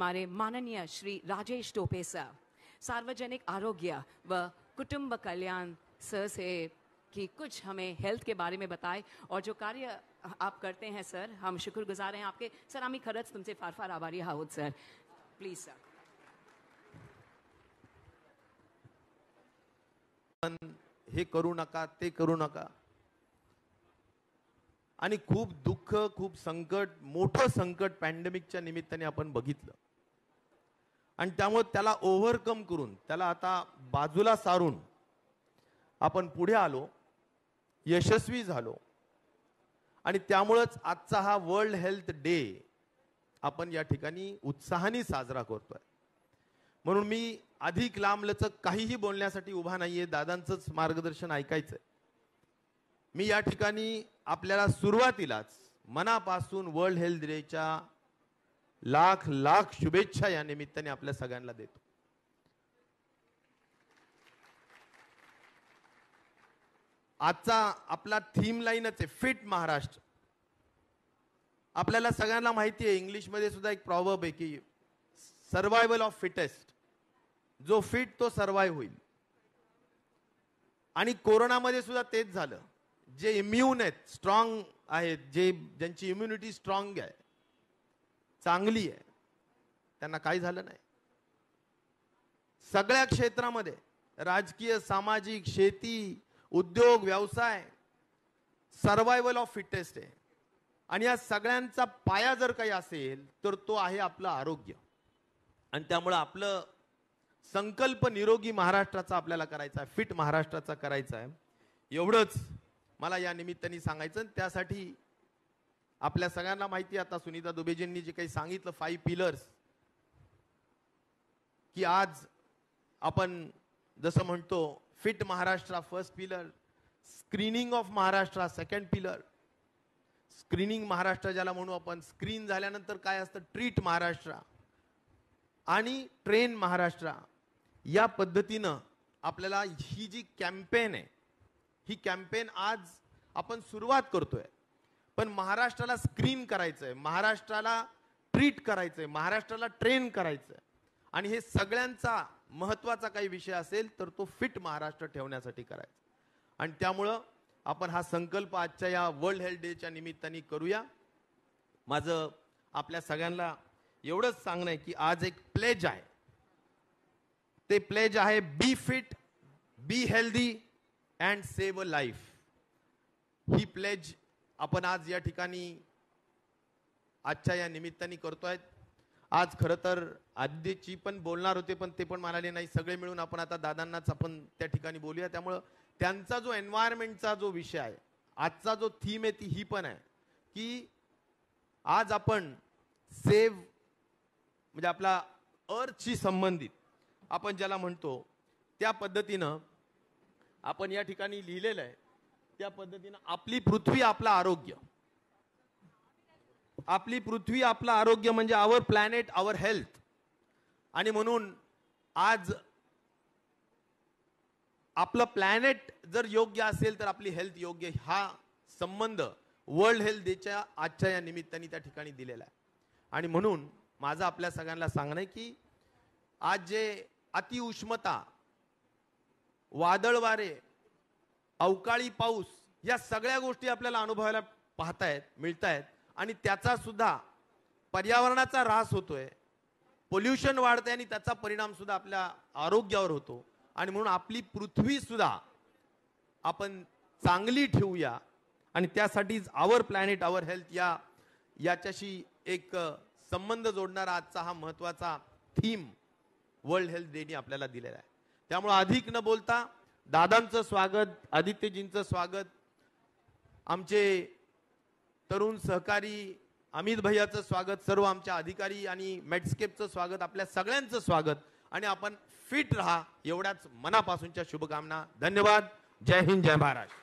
हमारे माननीय श्री राजेश टोपे सर सार्वजनिक आरोग्य व कुटुंब कल्याण सर से कि कुछ हमें हेल्थ के बारे में बताएं और जो कार्य आप करते हैं सर हम शुक्रगुजार हैं आपके सर आम्ही खरंच तुमसे फार फार आभारी आहोत सर प्लीज सर हे करू नका ते करू नका आणि खूप दुःख खूप संकट मोठं संकट पॅन्डेमिकच्या निमित्ताने आपण बघितलं आणि त्यामुळे त्याला ओव्हरकम करून त्याला आता बाजूला सारून आपण पुढे आलो यशस्वी झालो आणि त्यामुळंच आजचा हा वर्ल्ड हेल्थ डे आपण या ठिकाणी उत्साहाने साजरा करतोय म्हणून मी अधिक लांबलचक काहीही बोलण्यासाठी उभा नाहीये दादांचंच मार्गदर्शन ऐकायचंय मी या ठिकाणी आपल्याला सुरुवातीलाच मनापासून वर्ल्ड हेल्थ डेच्या लाख लाख शुभेच्छा या निमित्ताने आपल्या सगळ्यांना देतो आजचा आपला थीम लाईनच आहे फिट महाराष्ट्र आपल्याला सगळ्यांना माहिती आहे इंग्लिशमध्ये सुद्धा एक प्रॉब्लब आहे की सर्वायवल ऑफ फिटेस्ट जो फिट तो सर्वाय होईल आणि कोरोनामध्ये सुद्धा तेच झालं जे इम्युन आहेत स्ट्रॉंग आहेत जे ज्यांची इम्युनिटी स्ट्रॉंग आहे चांगली आहे त्यांना काही झालं नाही सगळ्या क्षेत्रामध्ये राजकीय सामाजिक शेती उद्योग व्यवसाय सर्वायवल ऑफ फिटेस्ट आहे आणि या सगळ्यांचा पाया जर काही असेल तर तो आहे आपलं आरोग्य आणि त्यामुळं आपलं संकल्प निरोगी महाराष्ट्राचा आपल्याला करायचा आहे फिट महाराष्ट्राचा करायचा आहे एवढंच मला या निमित्ताने सांगायचं त्यासाठी आपल्या सगळ्यांना माहिती आता सुनीता दुबेजींनी जे काही सांगितलं फाईव्ह पिलर्स की आज आपण जसं म्हणतो fit Maharashtra first pillar screening of Maharashtra second pillar screening Maharashtra ज्याला म्हणू आपण स्क्रीन झाल्यानंतर काय असतं ट्रीट महाराष्ट्र आणि ट्रेन महाराष्ट्र या पद्धतीनं आपल्याला ही जी कॅम्पेन आहे ही कॅम्पेन आज आपण सुरुवात करतोय पण महाराष्ट्राला स्क्रीन करायचं आहे महाराष्ट्राला ट्रीट करायचं आहे महाराष्ट्राला ट्रेन करायचं आहे आणि हे सगळ्यांचा महत्त्वाचा काही विषय असेल तर तो फिट महाराष्ट्र ठेवण्यासाठी करायचा आणि त्यामुळं आपण हा संकल्प आजच्या या वर्ल्ड हेल्थ डेच्या निमित्ताने करूया माझं आपल्या सगळ्यांना एवढंच सांगणं आहे की आज एक प्लेज आहे ते प्लेज आहे be fit be healthy and save a life ही प्लेज आपण आज या ठिकाणी आजच्या या निमित्ताने करतो आहेत आज खरं तर आद्यची पण बोलणार होते पण ते पण म्हणाले नाही सगळे मिळून आपण आता दादांनाच आपण त्या ठिकाणी बोलूया त्यामुळं त्यांचा जो एन्व्हायरमेंटचा जो विषय आहे आजचा जो थीम आहे ती ही पण आहे की आज आपण सेव म्हणजे आपला अर्थशी संबंधित आपण ज्याला म्हणतो त्या पद्धतीनं आपण या ठिकाणी लिहिलेलं आहे त्या पद्धतीनं आपली पृथ्वी आपलं आरोग्य आपली पृथ्वी आपलं आरोग्य म्हणजे आवर प्लॅनेट आवर हेल्थ आणि म्हणून आज आपलं प्लॅनेट जर योग्य असेल तर आपली हेल्थ योग्य हा संबंध वर्ल्ड हेल्थ डेच्या आजच्या या निमित्ताने त्या ठिकाणी दिलेला आहे आणि म्हणून माझं आपल्या सगळ्यांना सांगणं आहे की आज जे अतिउष्मता वारे अवकाळी पाऊस या सगळ्या गोष्टी आपल्याला अनुभवायला पाहतायत मिळतायत आणि त्याचा सुद्धा पर्यावरणाचा ऱ्हास होतोय पोल्युशन वाढतंय आणि त्याचा परिणाम सुद्धा आपल्या आरोग्यावर होतो आणि म्हणून आपली पृथ्वी सुद्धा आपण चांगली ठेवूया आणि त्यासाठीच आवर प्लॅनेट आवर हेल्थ या याच्याशी एक संबंध जोडणारा आजचा हा महत्त्वाचा थीम वर्ल्ड हेल्थ डेनी आपल्याला दिलेला आहे त्यामुळे अधिक न बोलता दादांचं स्वागत आदित्यजींचं स्वागत आमचे तरुण सहकारी अमित भैयाचं स्वागत सर्व आमच्या अधिकारी आणि मेडस्केपचं स्वागत आपल्या सगळ्यांचं स्वागत आणि आपण फिट रहा एवढ्याच मनापासूनच्या शुभकामना धन्यवाद जय हिंद जय महाराष्ट्र